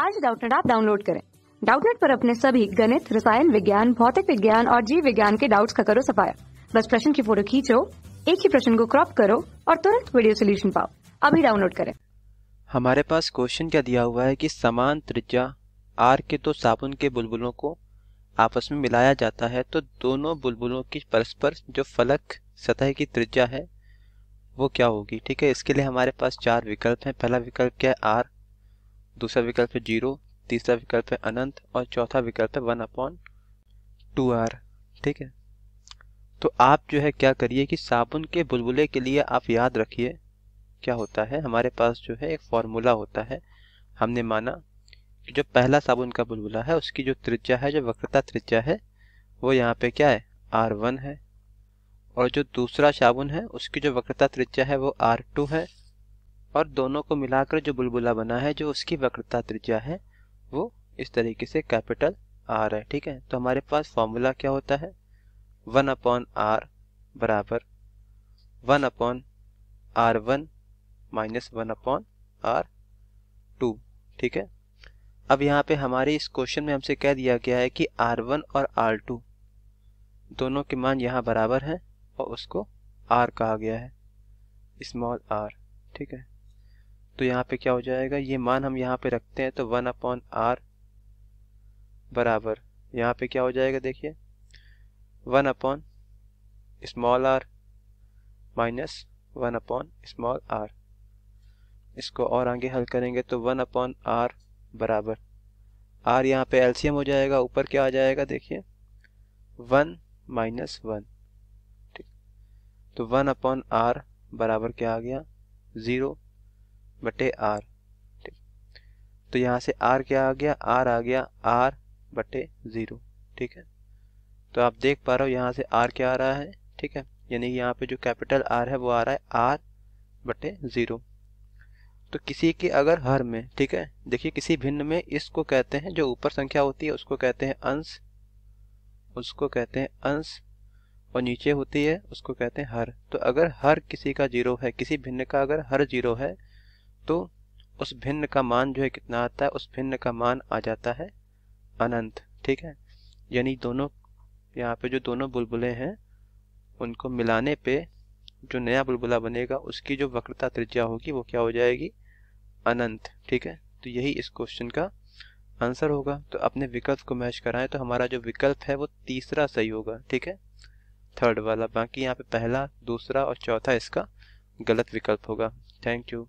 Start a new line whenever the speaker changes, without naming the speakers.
आज डाउटनेट आप डाउनलोड करें डाउटनेट पर अपने सभी गणित रसायन विज्ञान भौतिक विज्ञान और जीव विज्ञान के डाउट्स का करो सफाया बस प्रश्न की फोटो खींचो एक ही प्रश्न को क्रॉप करो और तुरंत वीडियो सोल्यूशन पाओ अभी डाउनलोड करें हमारे पास क्वेश्चन क्या दिया हुआ है कि समान त्रिज्या आर के तो साबुन के बुलबुलों को आपस में मिलाया जाता है तो दोनों बुलबुलों की परस्पर जो फलक सतह की त्रिज्या है वो क्या होगी ठीक है इसके लिए हमारे पास चार विकल्प हैं पहला विकल्प क्या है आर दूसरा विकल्प है जीरो तीसरा विकल्प है अनंत और चौथा विकल्प है वन अपॉन टू आर ठीक है तो आप जो है क्या करिए कि साबुन के बुलबुले के लिए आप याद रखिए क्या होता है हमारे पास जो है एक फॉर्मूला होता है हमने माना कि जो पहला साबुन का बुलबुला है उसकी जो त्रिज्या है जो वक्रता त्रिज्या है वो यहाँ पे क्या है आर वन है और जो दूसरा साबुन है उसकी जो वक्रता त्रिज्या है वो आर टू है और दोनों को मिलाकर जो बुलबुला बना है जो उसकी वक्रता त्रिज्या है वो इस तरीके से कैपिटल आर है ठीक है तो हमारे पास फॉर्मूला क्या होता है वन अपॉन आर बराबर one upon R one minus one upon R two ठीक है अब यहाँ पे हमारे इस क्वेश्चन में हमसे कह दिया गया है कि आर वन और आर टू दोनों के मान यहाँ बराबर हैं और उसको आर कहा गया है स्मॉल आर ठीक है तो यहाँ पे क्या हो जाएगा ये मान हम यहाँ पे रखते हैं तो वन अपॉन आर बराबर यहाँ पे क्या हो जाएगा देखिए one upon small R minus one upon small R इसको और आगे हल करेंगे तो वन अपॉन आर बराबर आर यहाँ पे एलसीएम हो जाएगा ऊपर क्या आ जाएगा देखिए वन माइनस वन ठीक तो वन अपॉन आर बराबर क्या आ गया ज़ीरो बटे आर ठीक तो यहाँ से आर क्या आ गया आर आ गया आर बटे ज़ीरो ठीक है तो आप देख पा रहे हो यहाँ से आर क्या आ रहा है ठीक है यानी यहाँ पे जो कैपिटल आर है वो आ रहा है आर बटे ज़ीरो तो किसी के अगर हर में ठीक है देखिए किसी भिन्न में इसको कहते हैं जो ऊपर संख्या होती है उसको कहते हैं अंश उसको कहते हैं अंश और नीचे होती है उसको कहते हैं हर तो अगर हर किसी का जीरो है किसी भिन्न का अगर हर जीरो है तो उस भिन्न का मान जो है कितना आता है उस भिन्न का मान आ जाता है अनंत ठीक है यानी दोनों यहाँ पे जो दोनों बुलबुलें हैं उनको मिलाने पे जो नया बुलबुला बनेगा उसकी जो वक्रता त्रिज्या होगी वो क्या हो जाएगी अनंत ठीक है तो यही इस क्वेश्चन का आंसर होगा तो अपने विकल्प को मैच कराएं तो हमारा जो विकल्प है वो तीसरा सही होगा ठीक है थर्ड वाला बाकी यहाँ पे पहला दूसरा और चौथा इसका गलत विकल्प होगा थैंक यू